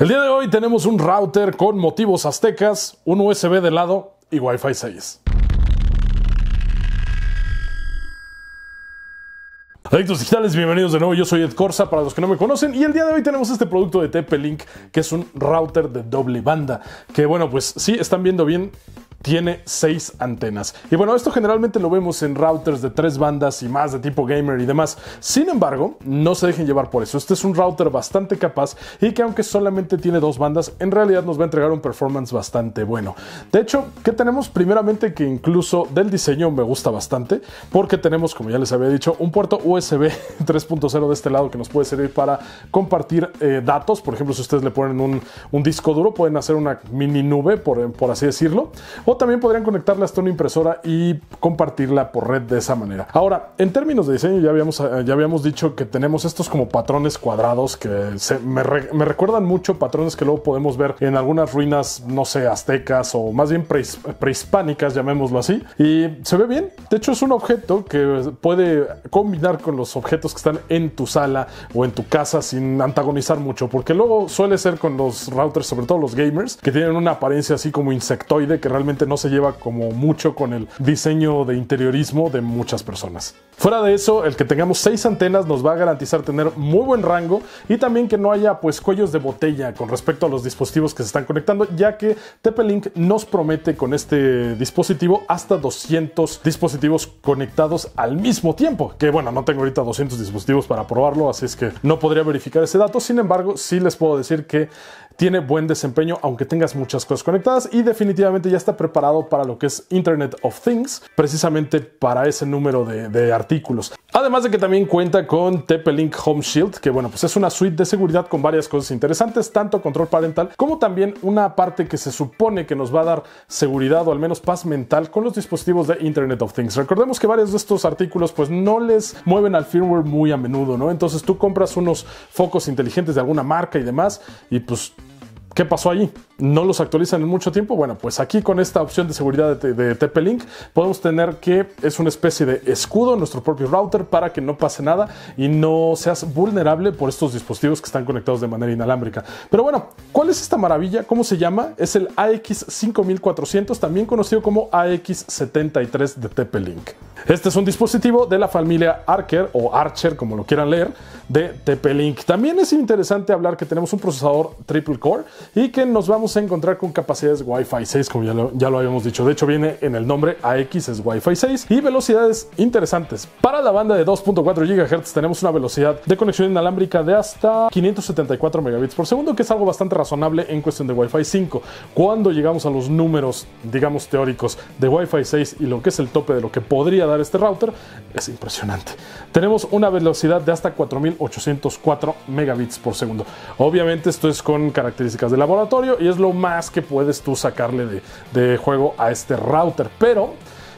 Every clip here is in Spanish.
El día de hoy tenemos un router con motivos aztecas, un USB de lado y Wi-Fi 6. Adictos digitales, bienvenidos de nuevo. Yo soy Ed Corsa para los que no me conocen y el día de hoy tenemos este producto de TP-Link que es un router de doble banda. Que bueno, pues sí, están viendo bien, tiene 6 antenas. Y bueno, esto generalmente lo vemos en routers de tres bandas y más de tipo gamer y demás. Sin embargo, no se dejen llevar por eso. Este es un router bastante capaz y que aunque solamente tiene dos bandas, en realidad nos va a entregar un performance bastante bueno. De hecho, ¿qué tenemos? Primeramente que incluso del diseño me gusta bastante porque tenemos, como ya les había dicho, un puerto USB 3.0 de este lado que nos puede servir para compartir eh, datos. Por ejemplo, si ustedes le ponen un, un, disco duro, pueden hacer una mini nube, por, por así decirlo o también podrían conectarla hasta una impresora y compartirla por red de esa manera. Ahora, en términos de diseño, ya habíamos, eh, ya habíamos dicho que tenemos estos como patrones cuadrados que me, recuerdan mucho patrones que luego podemos ver en algunas ruinas, no sé, aztecas o más bien prehispánicas, llamémoslo así. Y se ve bien. De hecho, es un objeto que puede combinar con los objetos que están en tu sala o en tu casa sin antagonizar mucho, porque luego suele ser con los routers, sobre todo los gamers, que tienen una apariencia así como insectoide que realmente no se lleva como mucho con el diseño de interiorismo de muchas personas. Fuera de eso, el que tengamos seis antenas nos va a garantizar tener muy buen rango y también que no haya pues cuellos de botella con respecto a los dispositivos que se están conectando, ya que TP-Link nos promete con este dispositivo hasta 200 dispositivos conectados al mismo tiempo, que bueno, no tengo ahorita 200 dispositivos para probarlo, así es que no podría verificar ese dato, sin embargo, sí les puedo decir que tiene buen desempeño aunque tengas muchas cosas conectadas y definitivamente ya está preparado preparado para lo que es Internet of Things, precisamente para ese número de, artículos. Además de que también cuenta con TP-Link Home Shield, que bueno, pues es una suite de seguridad con varias cosas interesantes, tanto control parental como también una parte que se supone que nos va a dar seguridad o al menos paz mental con los dispositivos de Internet of Things. Recordemos que varios de estos artículos pues no les mueven al firmware muy a menudo, ¿no? Entonces tú compras unos focos inteligentes de alguna marca y demás y pues ¿qué pasó allí? no los actualizan en mucho tiempo. Bueno, pues aquí con esta opción de seguridad de, TP-Link podemos tener que es una especie de escudo en nuestro propio router para que no pase nada y no seas vulnerable por estos dispositivos que están conectados de manera inalámbrica. Pero bueno, ¿cuál es esta maravilla? ¿Cómo se llama? Es el AX5400, también conocido como AX73 de TP-Link. Este es un dispositivo de la familia Archer o Archer, como lo quieran leer, de TP-Link. También es interesante hablar que tenemos un procesador triple core y que nos vamos encontrar con capacidades Wi-Fi 6, como ya lo, habíamos dicho. De hecho, viene en el nombre AX, es Wi-Fi 6, y velocidades interesantes. Para la banda de 2.4 GHz tenemos una velocidad de conexión inalámbrica de hasta 574 megabits por segundo, que es algo bastante razonable en cuestión de Wi-Fi 5. Cuando llegamos a los números, digamos, teóricos de Wi-Fi 6 y lo que es el tope de lo que podría dar este router, es impresionante. Tenemos una velocidad de hasta 4804 megabits por segundo. Obviamente esto es con características de laboratorio y es lo más que puedes tú sacarle de, juego a este router. Pero,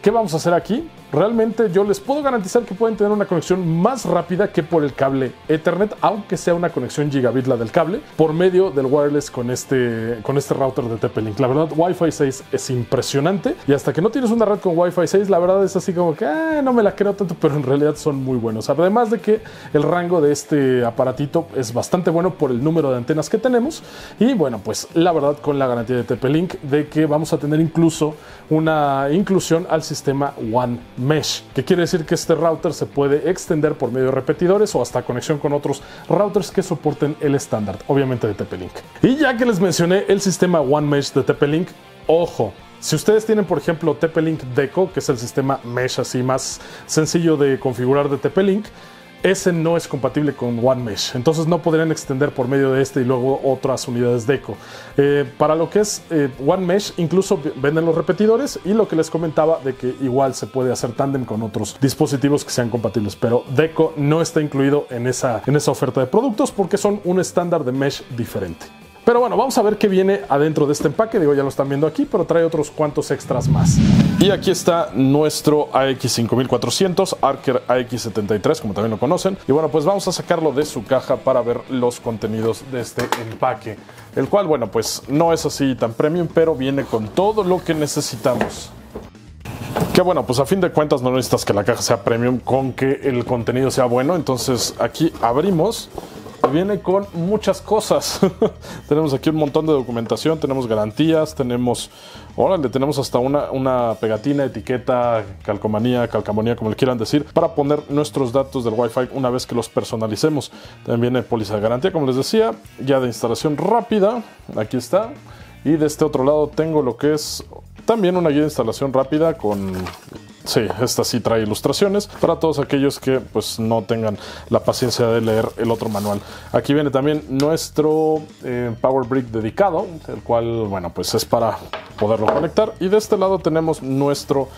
¿qué vamos a hacer aquí? realmente yo les puedo garantizar que pueden tener una conexión más rápida que por el cable Ethernet, aunque sea una conexión gigabit la del cable, por medio del wireless con este, con este router de TP-Link. La verdad, Wi-Fi 6 es impresionante y hasta que no tienes una red con Wi-Fi 6, la verdad es así como que ah, no me la creo tanto, pero en realidad son muy buenos. Además de que el rango de este aparatito es bastante bueno por el número de antenas que tenemos y bueno, pues la verdad con la garantía de TP-Link de que vamos a tener incluso una inclusión al sistema One mesh, que quiere decir que este router se puede extender por medio de repetidores o hasta conexión con otros routers que soporten el estándar, obviamente de TP-Link. Y ya que les mencioné el sistema One Mesh de TP-Link, ojo, si ustedes tienen, por ejemplo, TP-Link Deco, que es el sistema mesh así más sencillo de configurar de TP-Link, ese no es compatible con One Mesh, entonces no podrían extender por medio de este y luego otras unidades Deco. Eh, para lo que es eh, One Mesh, incluso venden los repetidores y lo que les comentaba de que igual se puede hacer tándem con otros dispositivos que sean compatibles, pero Deco no está incluido en esa, en esa oferta de productos porque son un estándar de mesh diferente. Pero bueno, vamos a ver qué viene adentro de este empaque. Digo, ya lo están viendo aquí, pero trae otros cuantos extras más. Y aquí está nuestro AX5400, Archer AX73, como también lo conocen. Y bueno, pues vamos a sacarlo de su caja para ver los contenidos de este empaque. El cual, bueno, pues no es así tan premium, pero viene con todo lo que necesitamos. Que bueno, pues a fin de cuentas no necesitas que la caja sea premium con que el contenido sea bueno. Entonces aquí abrimos viene con muchas cosas. tenemos aquí un montón de documentación, tenemos garantías, tenemos, órale, tenemos hasta una, una pegatina, etiqueta, calcomanía, calcamonía, como le quieran decir, para poner nuestros datos del Wi-Fi una vez que los personalicemos. También viene póliza de garantía, como les decía, ya de instalación rápida, aquí está. Y de este otro lado tengo lo que es también una guía de instalación rápida con Sí, esta sí trae ilustraciones para todos aquellos que pues no tengan la paciencia de leer el otro manual. Aquí viene también nuestro eh, Power Brick dedicado, el cual bueno pues es para poderlo conectar y de este lado tenemos nuestro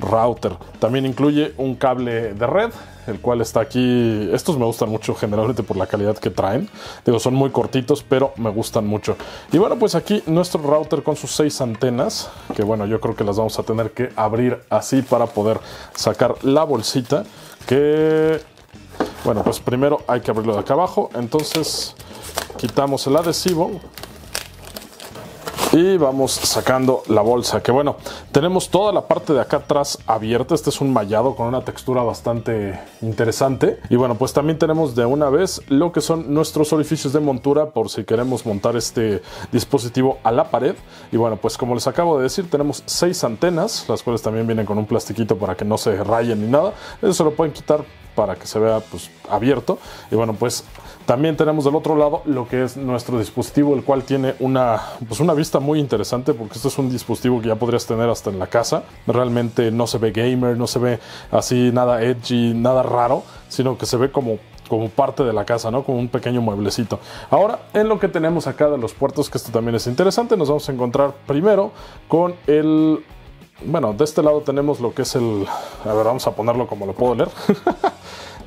router. También incluye un cable de red, el cual está aquí. Estos me gustan mucho generalmente por la calidad que traen. Digo, son muy cortitos, pero me gustan mucho. Y bueno, pues aquí nuestro router con sus seis antenas, que bueno, yo creo que las vamos a tener que abrir así para poder sacar la bolsita. Que bueno, pues primero hay que abrirlo de acá abajo. Entonces quitamos el adhesivo y vamos sacando la bolsa que bueno tenemos toda la parte de acá atrás abierta este es un mallado con una textura bastante interesante y bueno pues también tenemos de una vez lo que son nuestros orificios de montura por si queremos montar este dispositivo a la pared y bueno pues como les acabo de decir tenemos seis antenas las cuales también vienen con un plastiquito para que no se rayen ni nada eso lo pueden quitar para que se vea pues abierto y bueno pues también tenemos del otro lado lo que es nuestro dispositivo, el cual tiene una, pues una vista muy interesante porque esto es un dispositivo que ya podrías tener hasta en la casa. Realmente no se ve gamer, no se ve así nada edgy, nada raro, sino que se ve como como parte de la casa, ¿no? Como un pequeño mueblecito. Ahora, en lo que tenemos acá de los puertos, que esto también es interesante, nos vamos a encontrar primero con el... Bueno, de este lado tenemos lo que es el... A ver, vamos a ponerlo como lo puedo leer.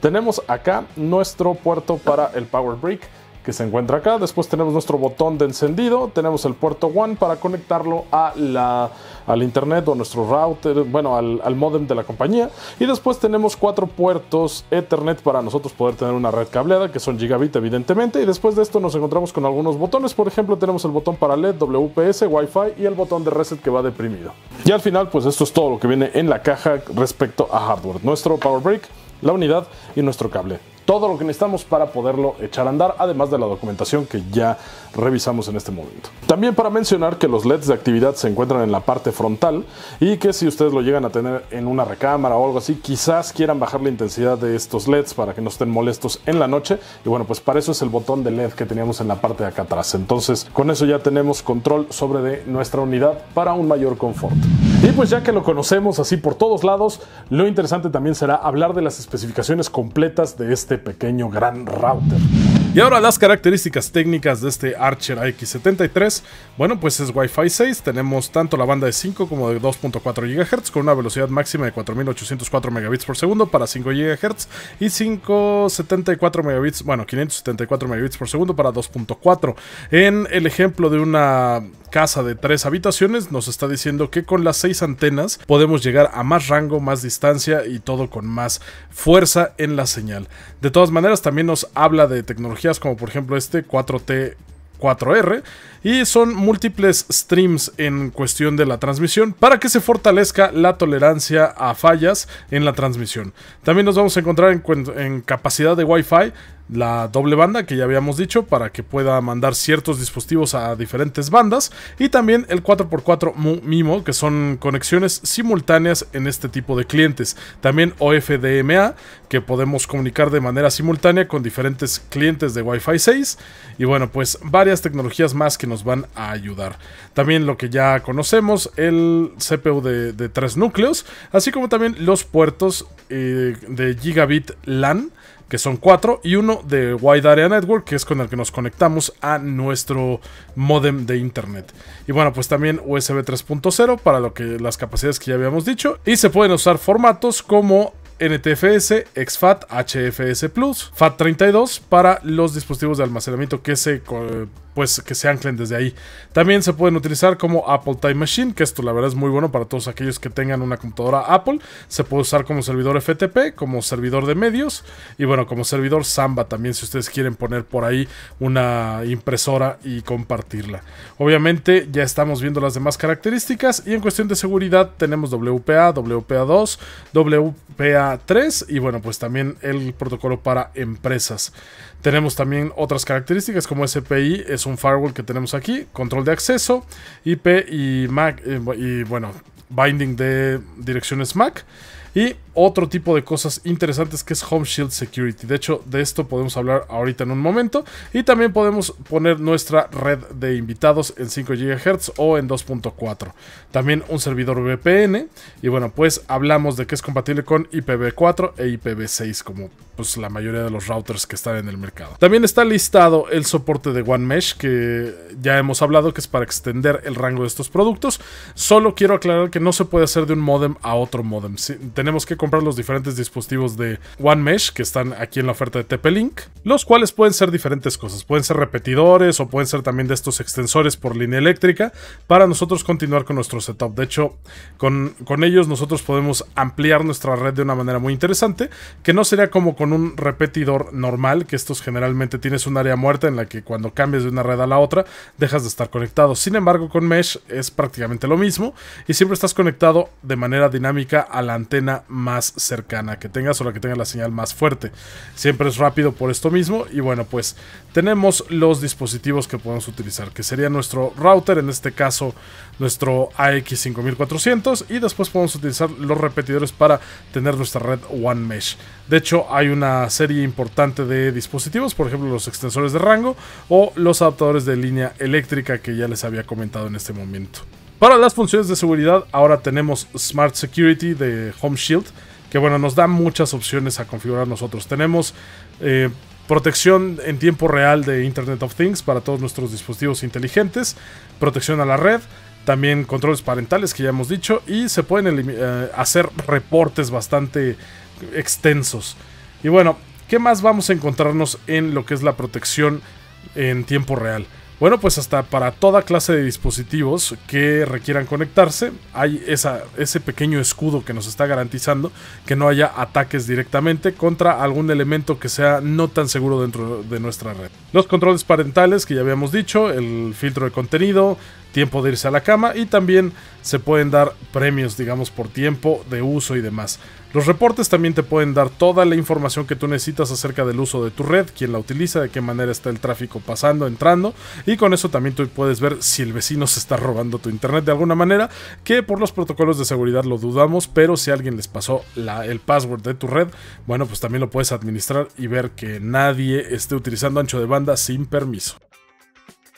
Tenemos acá nuestro puerto para el Power Brick que se encuentra acá. Después tenemos nuestro botón de encendido, tenemos el puerto One para conectarlo a la, al internet o nuestro router, bueno, al, al modem de la compañía. Y después tenemos cuatro puertos Ethernet para nosotros poder tener una red cableada, que son gigabit evidentemente. Y después de esto nos encontramos con algunos botones, por ejemplo tenemos el botón para LED, WPS, Wi-Fi y el botón de reset que va deprimido. Y al final pues esto es todo lo que viene en la caja respecto a hardware. Nuestro Power Brick la unidad y nuestro cable. Todo lo que necesitamos para poderlo echar a andar, además de la documentación que ya revisamos en este momento. También para mencionar que los LEDs de actividad se encuentran en la parte frontal y que si ustedes lo llegan a tener en una recámara o algo así, quizás quieran bajar la intensidad de estos LEDs para que no estén molestos en la noche. Y bueno, pues para eso es el botón de LED que teníamos en la parte de acá atrás. Entonces, con eso ya tenemos control sobre de nuestra unidad para un mayor confort. Y pues ya que lo conocemos así por todos lados, lo interesante también será hablar de las especificaciones completas de este pequeño gran router. Y ahora las características técnicas de este Archer x 73 Bueno, pues es Wi-Fi 6, tenemos tanto la banda de 5 como de 2.4 GHz con una velocidad máxima de 4804 megabits por segundo para 5 GHz y 574 megabits, bueno, 574 megabits por segundo para 2.4. En el ejemplo de una casa de tres habitaciones nos está diciendo que con las seis antenas podemos llegar a más rango, más distancia y todo con más fuerza en la señal. De todas maneras, también nos habla de tecnologías como por ejemplo este 4T 4R y son múltiples streams en cuestión de la transmisión para que se fortalezca la tolerancia a fallas en la transmisión. También nos vamos a encontrar en, en capacidad de Wi-Fi la doble banda que ya habíamos dicho para que pueda mandar ciertos dispositivos a diferentes bandas y también el 4x4 MIMO que son conexiones simultáneas en este tipo de clientes también OFDMA que podemos comunicar de manera simultánea con diferentes clientes de Wi-Fi 6 y bueno pues varias tecnologías más que nos van a ayudar también lo que ya conocemos el CPU de, tres núcleos así como también los puertos eh, de gigabit LAN que son cuatro, y uno de Wide Area Network, que es con el que nos conectamos a nuestro modem de internet. Y bueno, pues también USB 3.0 para lo que las capacidades que ya habíamos dicho. Y se pueden usar formatos como NTFS, XFAT, HFS Plus, FAT32 para los dispositivos de almacenamiento que se pues que se anclen desde ahí. También se pueden utilizar como Apple Time Machine, que esto la verdad es muy bueno para todos aquellos que tengan una computadora Apple. Se puede usar como servidor FTP, como servidor de medios y bueno, como servidor Samba también si ustedes quieren poner por ahí una impresora y compartirla. Obviamente ya estamos viendo las demás características y en cuestión de seguridad tenemos WPA, WPA2, WPA3 y bueno, pues también el protocolo para empresas. Tenemos también otras características como SPI, un firewall que tenemos aquí, control de acceso, IP y, MAC, eh, y bueno, binding de direcciones MAC. Y otro tipo de cosas interesantes que es Home Shield Security. De hecho, de esto podemos hablar ahorita en un momento. Y también podemos poner nuestra red de invitados en 5 GHz o en 2.4. También un servidor VPN. Y bueno, pues hablamos de que es compatible con IPv4 e IPv6, como pues la mayoría de los routers que están en el mercado. También está listado el soporte de OneMesh, que ya hemos hablado que es para extender el rango de estos productos. Solo quiero aclarar que no se puede hacer de un modem a otro modem. tenemos que comprar los diferentes dispositivos de One Mesh que están aquí en la oferta de TP-Link, los cuales pueden ser diferentes cosas. Pueden ser repetidores o pueden ser también de estos extensores por línea eléctrica para nosotros continuar con nuestro setup. De hecho, con, con ellos nosotros podemos ampliar nuestra red de una manera muy interesante, que no sería como con un repetidor normal, que estos generalmente tienes un área muerta en la que cuando cambias de una red a la otra dejas de estar conectado. Sin embargo, con Mesh es prácticamente lo mismo y siempre estás conectado de manera dinámica a la antena más más cercana que tengas o la que tenga la señal más fuerte. Siempre es rápido por esto mismo y bueno, pues tenemos los dispositivos que podemos utilizar, que sería nuestro router, en este caso nuestro AX5400 y después podemos utilizar los repetidores para tener nuestra red One Mesh. De hecho, hay una serie importante de dispositivos, por ejemplo, los extensores de rango o los adaptadores de línea eléctrica que ya les había comentado en este momento. Para las funciones de seguridad ahora tenemos Smart Security de Home Shield, que bueno, nos da muchas opciones a configurar nosotros. Tenemos eh, protección en tiempo real de Internet of Things para todos nuestros dispositivos inteligentes, protección a la red, también controles parentales que ya hemos dicho y se pueden eh, hacer reportes bastante extensos. Y bueno, ¿qué más vamos a encontrarnos en lo que es la protección en tiempo real? Bueno, pues hasta para toda clase de dispositivos que requieran conectarse, hay ese pequeño escudo que nos está garantizando que no haya ataques directamente contra algún elemento que sea no tan seguro dentro de nuestra red. Los controles parentales que ya habíamos dicho, el filtro de contenido, tiempo de irse a la cama y también se pueden dar premios, digamos, por tiempo de uso y demás. Los reportes también te pueden dar toda la información que tú necesitas acerca del uso de tu red, quién la utiliza, de qué manera está el tráfico pasando, entrando, y con eso también tú puedes ver si el vecino se está robando tu internet de alguna manera, que por los protocolos de seguridad lo dudamos, pero si alguien les pasó el password de tu red, bueno, pues también lo puedes administrar y ver que nadie esté utilizando ancho de banda sin permiso.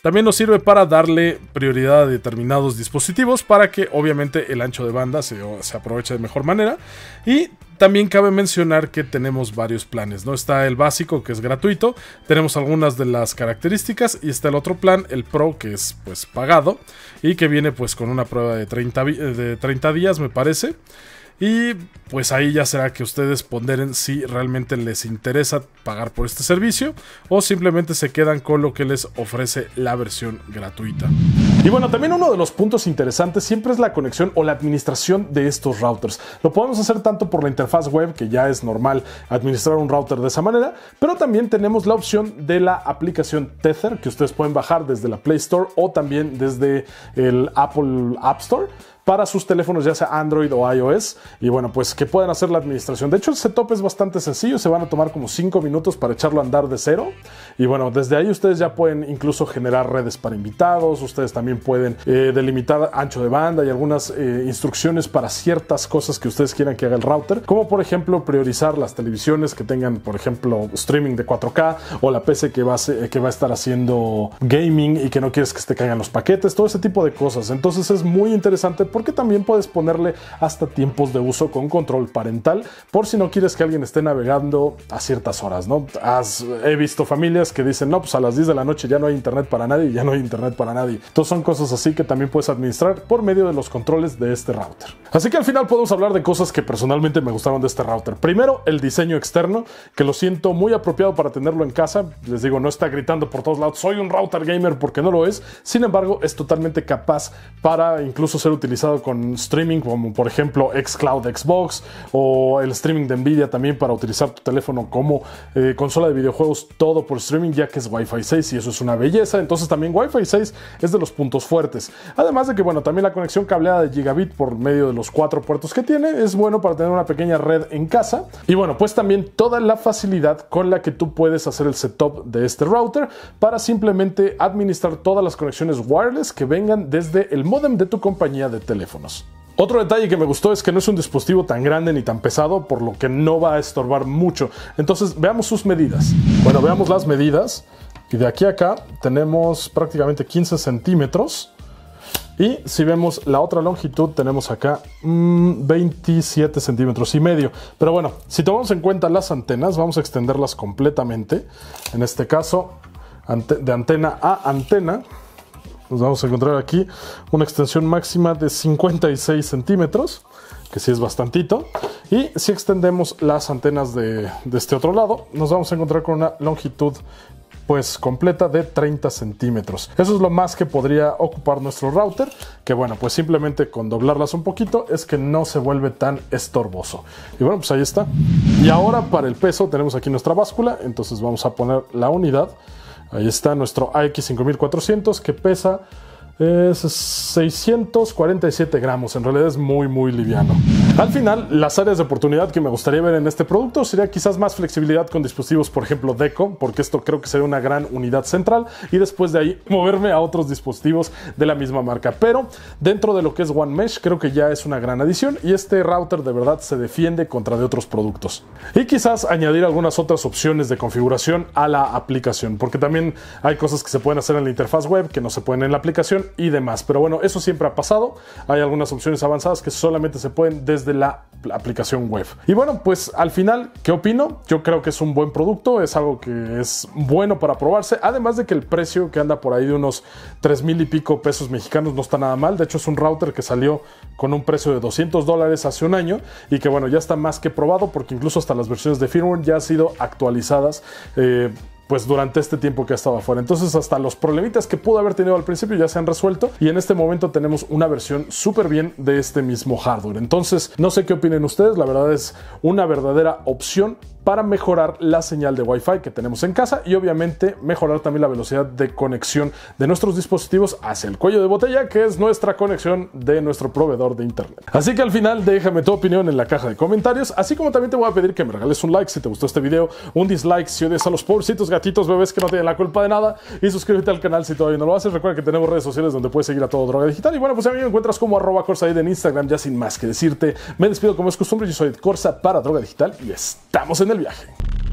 También nos sirve para darle prioridad a determinados dispositivos para que obviamente el ancho de banda se, aproveche de mejor manera. Y también cabe mencionar que tenemos varios planes, ¿no? Está el básico que es gratuito, tenemos algunas de las características y está el otro plan, el Pro, que es pues pagado y que viene pues con una prueba de 30, eh, de 30 días me parece. Y pues ahí ya será que ustedes ponderen si realmente les interesa pagar por este servicio o simplemente se quedan con lo que les ofrece la versión gratuita. Y bueno, también uno de los puntos interesantes siempre es la conexión o la administración de estos routers. Lo podemos hacer tanto por la interfaz web, que ya es normal administrar un router de esa manera, pero también tenemos la opción de la aplicación Tether, que ustedes pueden bajar desde la Play Store o también desde el Apple App Store para sus teléfonos, ya sea Android o iOS, y bueno, pues que puedan hacer la administración. De hecho, el setup es bastante sencillo, se van a tomar como 5 minutos para echarlo a andar de cero, y bueno, desde ahí ustedes ya pueden incluso generar redes para invitados, ustedes también pueden eh, delimitar ancho de banda y algunas eh, instrucciones para ciertas cosas que ustedes quieran que haga el router, como por ejemplo priorizar las televisiones que tengan, por ejemplo, streaming de 4K o la PC que va a, que va a estar haciendo gaming y que no quieres que te caigan los paquetes, todo ese tipo de cosas. Entonces es muy interesante porque también puedes ponerle hasta tiempos de uso con control parental por si no quieres que alguien esté navegando a ciertas horas, ¿no? he visto familias que dicen, no, pues a las 10 de la noche ya no hay internet para nadie, ya no hay internet para nadie. Entonces son cosas así que también puedes administrar por medio de los controles de este router. Así que al final podemos hablar de cosas que personalmente me gustaron de este router. Primero, el diseño externo, que lo siento muy apropiado para tenerlo en casa. Les digo, no está gritando por todos lados, soy un router gamer porque no lo es. Sin embargo, es totalmente capaz para incluso ser utilizado con streaming, como por ejemplo Xcloud Xbox o el streaming de Nvidia también para utilizar tu teléfono como eh, consola de videojuegos, todo por streaming, ya que es Wi-Fi 6 y eso es una belleza. Entonces también Wi-Fi 6 es de los puntos fuertes. Además de que, bueno, también la conexión cableada de gigabit por medio de los cuatro puertos que tiene es bueno para tener una pequeña red en casa. Y bueno, pues también toda la facilidad con la que tú puedes hacer el setup de este router para simplemente administrar todas las conexiones wireless que vengan desde el modem de tu compañía de teléfono otro detalle que me gustó es que no es un dispositivo tan grande ni tan pesado, por lo que no va a estorbar mucho. Entonces, veamos sus medidas. Bueno, veamos las medidas. Y de aquí a acá tenemos prácticamente 15 centímetros. Y si vemos la otra longitud, tenemos acá 27 mm, centímetros y medio. Pero bueno, si tomamos en cuenta las antenas, vamos a extenderlas completamente. En este caso, de antena a antena, nos vamos a encontrar aquí una extensión máxima de 56 centímetros, que sí es bastantito. Y si extendemos las antenas de, de este otro lado, nos vamos a encontrar con una longitud pues completa de 30 centímetros. Eso es lo más que podría ocupar nuestro router, que bueno, pues simplemente con doblarlas un poquito es que no se vuelve tan estorboso. Y bueno, pues ahí está. Y ahora para el peso tenemos aquí nuestra báscula, entonces vamos a poner la unidad Ahí está nuestro AX5400 que pesa es 647 gramos, en realidad es muy muy liviano. Al final, las áreas de oportunidad que me gustaría ver en este producto sería quizás más flexibilidad con dispositivos, por ejemplo Deco, porque esto creo que sería una gran unidad central y después de ahí moverme a otros dispositivos de la misma marca. Pero dentro de lo que es One Mesh, creo que ya es una gran adición y este router de verdad se defiende contra de otros productos. Y quizás añadir algunas otras opciones de configuración a la aplicación, porque también hay cosas que se pueden hacer en la interfaz web que no se pueden en la aplicación y demás. Pero bueno, eso siempre ha pasado. Hay algunas opciones avanzadas que solamente se pueden desde la aplicación web. Y bueno, pues al final, ¿qué opino? Yo creo que es un buen producto, es algo que es bueno para probarse, además de que el precio que anda por ahí de unos 3 mil y pico pesos mexicanos no está nada mal, de hecho es un router que salió con un precio de 200 dólares hace un año y que bueno, ya está más que probado porque incluso hasta las versiones de firmware ya ha sido actualizadas. Eh, pues durante este tiempo que ha estado afuera. Entonces hasta los problemitas que pudo haber tenido al principio ya se han resuelto y en este momento tenemos una versión súper bien de este mismo hardware. Entonces no sé qué opinen ustedes, la verdad es una verdadera opción para mejorar la señal de Wi-Fi que tenemos en casa y obviamente mejorar también la velocidad de conexión de nuestros dispositivos hacia el cuello de botella, que es nuestra conexión de nuestro proveedor de internet. Así que al final déjame tu opinión en la caja de comentarios, así como también te voy a pedir que me regales un like si te gustó este video, un dislike si odias a los pobrecitos gatitos bebés que no tienen la culpa de nada y suscríbete al canal si todavía no lo haces. Recuerda que tenemos redes sociales donde puedes seguir a todo droga digital y bueno, pues a mí me encuentras como arroba corsaid en Instagram, ya sin más que decirte. Me despido como es costumbre, yo soy Corsa para droga digital y estamos en el del